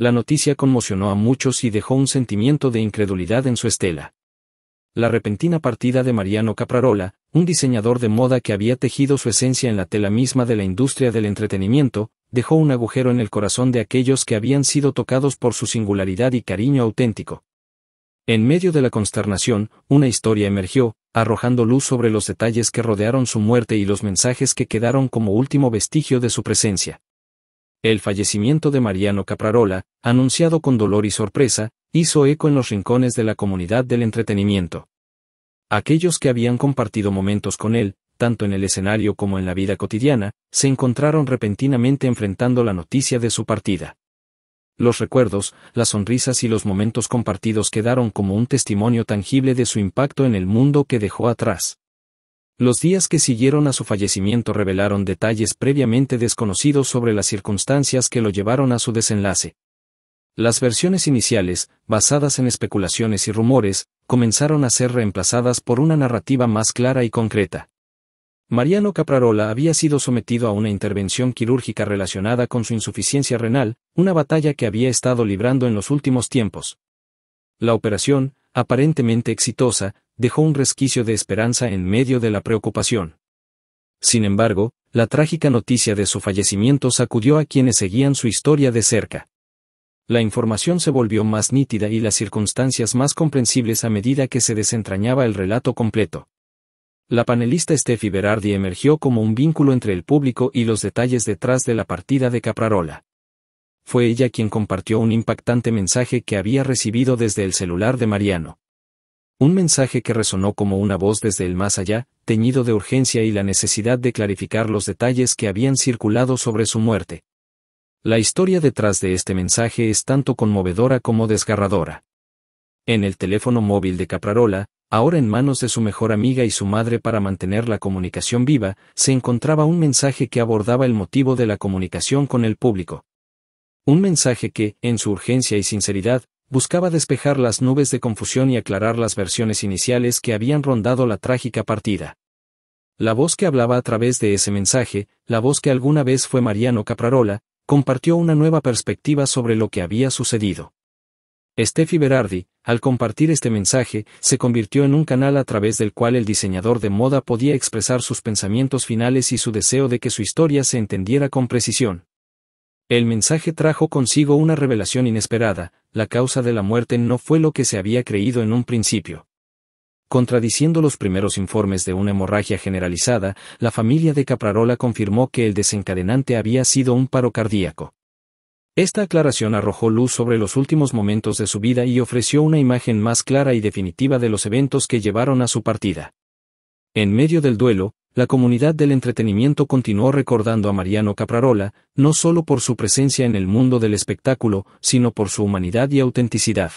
La noticia conmocionó a muchos y dejó un sentimiento de incredulidad en su estela. La repentina partida de Mariano Caprarola, un diseñador de moda que había tejido su esencia en la tela misma de la industria del entretenimiento, dejó un agujero en el corazón de aquellos que habían sido tocados por su singularidad y cariño auténtico. En medio de la consternación, una historia emergió, arrojando luz sobre los detalles que rodearon su muerte y los mensajes que quedaron como último vestigio de su presencia. El fallecimiento de Mariano Caprarola, anunciado con dolor y sorpresa, hizo eco en los rincones de la comunidad del entretenimiento. Aquellos que habían compartido momentos con él, tanto en el escenario como en la vida cotidiana, se encontraron repentinamente enfrentando la noticia de su partida. Los recuerdos, las sonrisas y los momentos compartidos quedaron como un testimonio tangible de su impacto en el mundo que dejó atrás. Los días que siguieron a su fallecimiento revelaron detalles previamente desconocidos sobre las circunstancias que lo llevaron a su desenlace. Las versiones iniciales, basadas en especulaciones y rumores, comenzaron a ser reemplazadas por una narrativa más clara y concreta. Mariano Caprarola había sido sometido a una intervención quirúrgica relacionada con su insuficiencia renal, una batalla que había estado librando en los últimos tiempos. La operación, aparentemente exitosa, dejó un resquicio de esperanza en medio de la preocupación. Sin embargo, la trágica noticia de su fallecimiento sacudió a quienes seguían su historia de cerca. La información se volvió más nítida y las circunstancias más comprensibles a medida que se desentrañaba el relato completo. La panelista Steffi Berardi emergió como un vínculo entre el público y los detalles detrás de la partida de Caprarola. Fue ella quien compartió un impactante mensaje que había recibido desde el celular de Mariano. Un mensaje que resonó como una voz desde el más allá, teñido de urgencia y la necesidad de clarificar los detalles que habían circulado sobre su muerte. La historia detrás de este mensaje es tanto conmovedora como desgarradora. En el teléfono móvil de Caprarola, ahora en manos de su mejor amiga y su madre para mantener la comunicación viva, se encontraba un mensaje que abordaba el motivo de la comunicación con el público. Un mensaje que, en su urgencia y sinceridad, buscaba despejar las nubes de confusión y aclarar las versiones iniciales que habían rondado la trágica partida. La voz que hablaba a través de ese mensaje, la voz que alguna vez fue Mariano Caprarola, compartió una nueva perspectiva sobre lo que había sucedido. Steffi Berardi, al compartir este mensaje, se convirtió en un canal a través del cual el diseñador de moda podía expresar sus pensamientos finales y su deseo de que su historia se entendiera con precisión. El mensaje trajo consigo una revelación inesperada, la causa de la muerte no fue lo que se había creído en un principio. Contradiciendo los primeros informes de una hemorragia generalizada, la familia de Caprarola confirmó que el desencadenante había sido un paro cardíaco. Esta aclaración arrojó luz sobre los últimos momentos de su vida y ofreció una imagen más clara y definitiva de los eventos que llevaron a su partida. En medio del duelo, la comunidad del entretenimiento continuó recordando a Mariano Caprarola, no solo por su presencia en el mundo del espectáculo, sino por su humanidad y autenticidad.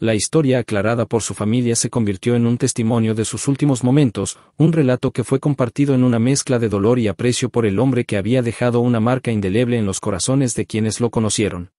La historia aclarada por su familia se convirtió en un testimonio de sus últimos momentos, un relato que fue compartido en una mezcla de dolor y aprecio por el hombre que había dejado una marca indeleble en los corazones de quienes lo conocieron.